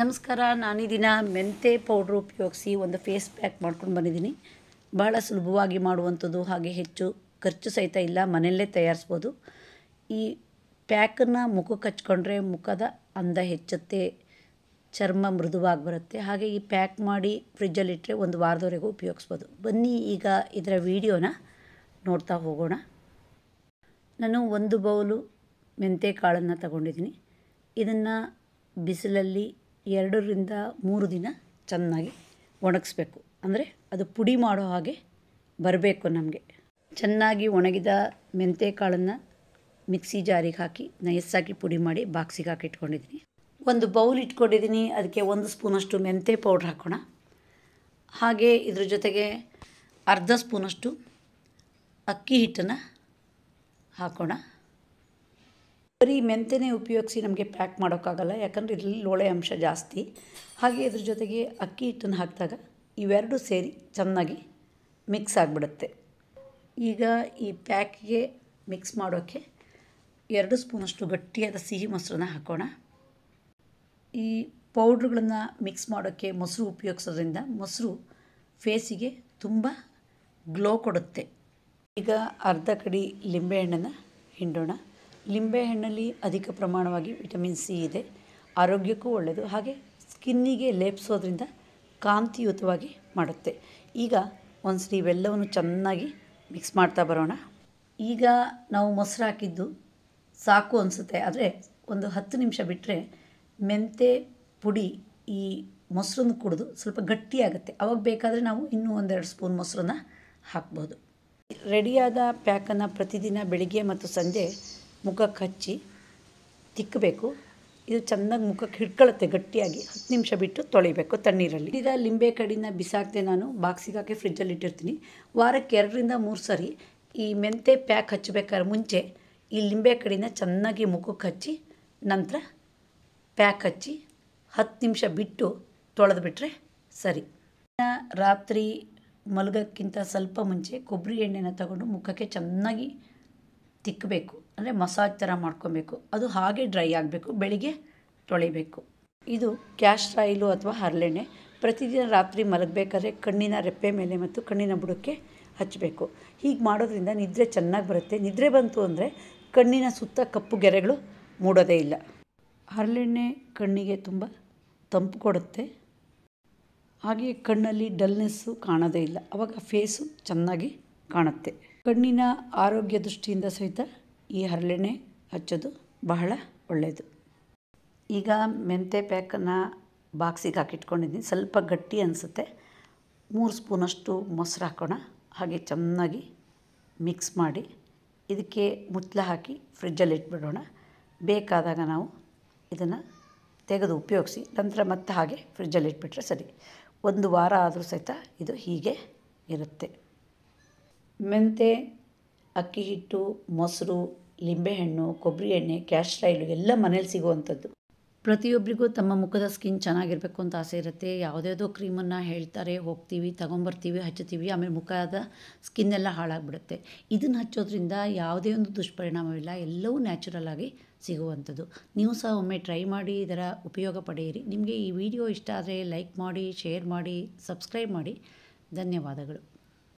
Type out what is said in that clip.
ನಮಸ್ಕಾರ ನಾನು ಈ ದಿನ ಮೆಂತೆ ಪೌಡ್ರು ಉಪಯೋಗಿಸಿ ಒಂದು ಫೇಸ್ ಪ್ಯಾಕ್ ಮಾಡ್ಕೊಂಡು ಬಂದಿದ್ದೀನಿ ಭಾಳ ಸುಲಭವಾಗಿ ಮಾಡುವಂಥದ್ದು ಹಾಗೆ ಹೆಚ್ಚು ಖರ್ಚು ಸಹಿತ ಇಲ್ಲ ಮನೆಯಲ್ಲೇ ತಯಾರಿಸ್ಬೋದು ಈ ಪ್ಯಾಕನ್ನು ಮುಖಕ್ಕೆ ಹಚ್ಕೊಂಡ್ರೆ ಮುಖದ ಅಂದ ಹೆಚ್ಚುತ್ತೆ ಚರ್ಮ ಮೃದುವಾಗಿ ಬರುತ್ತೆ ಹಾಗೆ ಈ ಪ್ಯಾಕ್ ಮಾಡಿ ಇಟ್ಟರೆ ಒಂದು ವಾರದವರೆಗೂ ಉಪಯೋಗಿಸ್ಬೋದು ಬನ್ನಿ ಈಗ ಇದರ ವಿಡಿಯೋನ ನೋಡ್ತಾ ಹೋಗೋಣ ನಾನು ಒಂದು ಬೌಲು ಮೆಂತೆ ಕಾಳನ್ನು ತಗೊಂಡಿದ್ದೀನಿ ಇದನ್ನು ಬಿಸಿಲಲ್ಲಿ ಎರಡರಿಂದ ಮೂರು ದಿನ ಚೆನ್ನಾಗಿ ಒಣಗಿಸ್ಬೇಕು ಅಂದರೆ ಅದು ಪುಡಿ ಮಾಡೋ ಹಾಗೆ ಬರಬೇಕು ನಮಗೆ ಚೆನ್ನಾಗಿ ಒಣಗಿದ ಮೆಂತೆ ಕಾಳನ್ನು ಮಿಕ್ಸಿ ಜಾರಿಗೆ ಹಾಕಿ ನಯಸ್ಸಾಗಿ ಪುಡಿ ಮಾಡಿ ಬಾಕ್ಸಿಗೆ ಹಾಕಿ ಇಟ್ಕೊಂಡಿದ್ದೀನಿ ಒಂದು ಬೌಲ್ ಇಟ್ಕೊಂಡಿದ್ದೀನಿ ಅದಕ್ಕೆ ಒಂದು ಸ್ಪೂನಷ್ಟು ಮೆಂತೆ ಪೌಡ್ರ್ ಹಾಕೋಣ ಹಾಗೆ ಇದ್ರ ಜೊತೆಗೆ ಅರ್ಧ ಸ್ಪೂನಷ್ಟು ಅಕ್ಕಿ ಹಿಟ್ಟನ್ನು ಹಾಕೋಣ ಬರೀ ಮೆಂತೆನೇ ಉಪಯೋಗಿಸಿ ನಮಗೆ ಪ್ಯಾಕ್ ಮಾಡೋಕ್ಕಾಗಲ್ಲ ಯಾಕಂದರೆ ಇದರಲ್ಲಿ ಲೋಳೆ ಅಂಶ ಜಾಸ್ತಿ ಹಾಗೆ ಇದ್ರ ಜೊತೆಗೆ ಅಕ್ಕಿ ಹಿಟ್ಟನ್ನು ಹಾಕಿದಾಗ ಇವೆರಡೂ ಸೇರಿ ಚೆನ್ನಾಗಿ ಮಿಕ್ಸ್ ಆಗಿಬಿಡುತ್ತೆ ಈಗ ಈ ಪ್ಯಾಕ್ಗೆ ಮಿಕ್ಸ್ ಮಾಡೋಕ್ಕೆ ಎರಡು ಸ್ಪೂನಷ್ಟು ಗಟ್ಟಿಯಾದ ಸಿಹಿ ಮೊಸರನ್ನ ಹಾಕೋಣ ಈ ಪೌಡ್ರ್ಗಳನ್ನು ಮಿಕ್ಸ್ ಮಾಡೋಕ್ಕೆ ಮೊಸರು ಉಪಯೋಗಿಸೋದ್ರಿಂದ ಮೊಸರು ಫೇಸಿಗೆ ತುಂಬ ಗ್ಲೋ ಕೊಡುತ್ತೆ ಈಗ ಅರ್ಧ ಕಡಿ ಲಿಂಬೆಹಣ್ಣನ್ನು ಹಿಂಡೋಣ ಲಿಂಬೆಹಣ್ಣಲ್ಲಿ ಅಧಿಕ ಪ್ರಮಾಣವಾಗಿ ವಿಟಮಿನ್ ಸಿ ಇದೆ ಆರೋಗ್ಯಕ್ಕೂ ಒಳ್ಳೆಯದು ಹಾಗೆ ಸ್ಕಿನ್ನಿಗೆ ಲೇಪಿಸೋದ್ರಿಂದ ಕಾಂತಿಯುತವಾಗಿ ಮಾಡುತ್ತೆ ಈಗ ಒಂದ್ಸರಿ ಇವೆಲ್ಲವನ್ನು ಚೆನ್ನಾಗಿ ಮಿಕ್ಸ್ ಮಾಡ್ತಾ ಬರೋಣ ಈಗ ನಾವು ಮೊಸರು ಹಾಕಿದ್ದು ಸಾಕು ಅನಿಸುತ್ತೆ ಆದರೆ ಒಂದು ಹತ್ತು ನಿಮಿಷ ಬಿಟ್ಟರೆ ಮೆಂತೆ ಪುಡಿ ಈ ಮೊಸರನ್ನು ಕುಡಿದು ಸ್ವಲ್ಪ ಗಟ್ಟಿಯಾಗುತ್ತೆ ಅವಾಗ ಬೇಕಾದರೆ ನಾವು ಇನ್ನೂ ಒಂದೆರಡು ಸ್ಪೂನ್ ಮೊಸರನ್ನ ಹಾಕ್ಬೋದು ರೆಡಿಯಾದ ಪ್ಯಾಕನ್ನು ಪ್ರತಿದಿನ ಬೆಳಿಗ್ಗೆ ಮತ್ತು ಸಂಜೆ ಮುಖಕ್ಕೆ ಹಚ್ಚಿ ತಿಕ್ಕಬೇಕು ಇದು ಚೆನ್ನಾಗಿ ಮುಖಕ್ಕೆ ಹಿಡ್ಕೊಳ್ಳುತ್ತೆ ಗಟ್ಟಿಯಾಗಿ ಹತ್ತು ನಿಮಿಷ ಬಿಟ್ಟು ತೊಳಿಬೇಕು ತಣ್ಣೀರಲ್ಲಿ ಈಗ ಲಿಂಬೆ ಕಡಿನ ಬಿಸಾಕ್ದೆ ನಾನು ಬಾಕ್ಸಿಗೆ ಹಾಕಿ ಫ್ರಿಜ್ಜಲ್ಲಿ ಇಟ್ಟಿರ್ತೀನಿ ವಾರಕ್ಕೆ ಎರಡರಿಂದ ಮೂರು ಸರಿ ಈ ಮೆಂತೆ ಪ್ಯಾಕ್ ಹಚ್ಚಬೇಕಾದ್ರೆ ಮುಂಚೆ ಈ ಲಿಂಬೆ ಕಡಿನ ಚೆನ್ನಾಗಿ ಮುಖಕ್ಕೆ ಹಚ್ಚಿ ನಂತರ ಪ್ಯಾಕ್ ಹಚ್ಚಿ ಹತ್ತು ನಿಮಿಷ ಬಿಟ್ಟು ತೊಳೆದು ಬಿಟ್ಟರೆ ಸರಿ ರಾತ್ರಿ ಮಲಗೋಕ್ಕಿಂತ ಸ್ವಲ್ಪ ಮುಂಚೆ ಕೊಬ್ಬರಿ ಎಣ್ಣೆನ ತಗೊಂಡು ಮುಖಕ್ಕೆ ಚೆನ್ನಾಗಿ ತಿಕ್ಕಬೇಕು ಅಂದರೆ ಮಸಾಜ್ ಥರ ಮಾಡ್ಕೊಬೇಕು ಅದು ಹಾಗೆ ಡ್ರೈ ಆಗಬೇಕು ಬೆಳಿಗ್ಗೆ ತೊಳಿಬೇಕು ಇದು ಕ್ಯಾಶ್ ಆಯಿಲು ಅಥವಾ ಹರಳೆಣ್ಣೆ ಪ್ರತಿದಿನ ರಾತ್ರಿ ಮಲಗಬೇಕಾದ್ರೆ ಕಣ್ಣಿನ ರೆಪ್ಪೆ ಮೇಲೆ ಮತ್ತು ಕಣ್ಣಿನ ಬುಡಕ್ಕೆ ಹಚ್ಚಬೇಕು ಹೀಗೆ ಮಾಡೋದ್ರಿಂದ ನಿದ್ರೆ ಚೆನ್ನಾಗಿ ಬರುತ್ತೆ ನಿದ್ರೆ ಬಂತು ಅಂದರೆ ಕಣ್ಣಿನ ಸುತ್ತ ಕಪ್ಪು ಗೆರೆಗಳು ಮೂಡೋದೇ ಇಲ್ಲ ಹರಳೆಣ್ಣೆ ಕಣ್ಣಿಗೆ ತುಂಬ ತಂಪು ಕೊಡುತ್ತೆ ಹಾಗೆಯೇ ಕಣ್ಣಲ್ಲಿ ಡಲ್ನೆಸ್ಸು ಕಾಣೋದೇ ಇಲ್ಲ ಅವಾಗ ಫೇಸು ಚೆನ್ನಾಗಿ ಕಾಣುತ್ತೆ ಕಣ್ಣಿನ ಆರೋಗ್ಯ ದೃಷ್ಟಿಯಿಂದ ಸಹಿತ ಈ ಹರಳೆಣ್ಣೆ ಹಚ್ಚೋದು ಬಹಳ ಒಳ್ಳೆಯದು ಈಗ ಮೆಂತೆ ಪ್ಯಾಕನ್ನು ಬಾಕ್ಸಿಗೆ ಹಾಕಿಟ್ಕೊಂಡಿದ್ದೀನಿ ಸ್ವಲ್ಪ ಗಟ್ಟಿ ಅನಿಸುತ್ತೆ ಮೂರು ಸ್ಪೂನಷ್ಟು ಮೊಸರು ಹಾಕೋಣ ಹಾಗೆ ಚೆನ್ನಾಗಿ ಮಿಕ್ಸ್ ಮಾಡಿ ಇದಕ್ಕೆ ಮುತ್ತಲ ಹಾಕಿ ಫ್ರಿಡ್ಜಲ್ಲಿ ಇಟ್ಬಿಡೋಣ ಬೇಕಾದಾಗ ನಾವು ಇದನ್ನು ತೆಗೆದು ಉಪಯೋಗಿಸಿ ನಂತರ ಮತ್ತೆ ಹಾಗೆ ಫ್ರಿಜ್ಜಲ್ಲಿ ಇಟ್ಬಿಟ್ರೆ ಸರಿ ಒಂದು ವಾರ ಆದರೂ ಸಹಿತ ಇದು ಹೀಗೆ ಇರುತ್ತೆ ಮೆಂತೆ ಅಕ್ಕಿ ಹಿಟ್ಟು ಮೊಸರು ಲಿಂಬೆಹಣ್ಣು ಕೊಬ್ಬರಿ ಎಣ್ಣೆ ಕ್ಯಾಶ್ರೈಲು ಎಲ್ಲ ಮನೇಲಿ ಸಿಗುವಂಥದ್ದು ಪ್ರತಿಯೊಬ್ಬರಿಗೂ ತಮ್ಮ ಮುಖದ ಸ್ಕಿನ್ ಚೆನ್ನಾಗಿರಬೇಕು ಅಂತ ಆಸೆ ಇರುತ್ತೆ ಯಾವುದ್ಯಾವುದೋ ಕ್ರೀಮನ್ನು ಹೇಳ್ತಾರೆ ಹೋಗ್ತೀವಿ ತಗೊಂಬರ್ತೀವಿ ಹಚ್ಚುತ್ತೀವಿ ಆಮೇಲೆ ಮುಖದ ಸ್ಕಿನ್ ಎಲ್ಲ ಹಾಳಾಗ್ಬಿಡುತ್ತೆ ಇದನ್ನು ಹಚ್ಚೋದ್ರಿಂದ ಯಾವುದೇ ಒಂದು ದುಷ್ಪರಿಣಾಮವಿಲ್ಲ ಎಲ್ಲವೂ ನ್ಯಾಚುರಲ್ ಆಗಿ ಸಿಗುವಂಥದ್ದು ನೀವು ಸಹ ಒಮ್ಮೆ ಟ್ರೈ ಮಾಡಿ ಇದರ ಉಪಯೋಗ ಪಡೆಯಿರಿ ನಿಮಗೆ ಈ ವಿಡಿಯೋ ಇಷ್ಟ ಆದರೆ ಲೈಕ್ ಮಾಡಿ ಶೇರ್ ಮಾಡಿ ಸಬ್ಸ್ಕ್ರೈಬ್ ಮಾಡಿ ಧನ್ಯವಾದಗಳು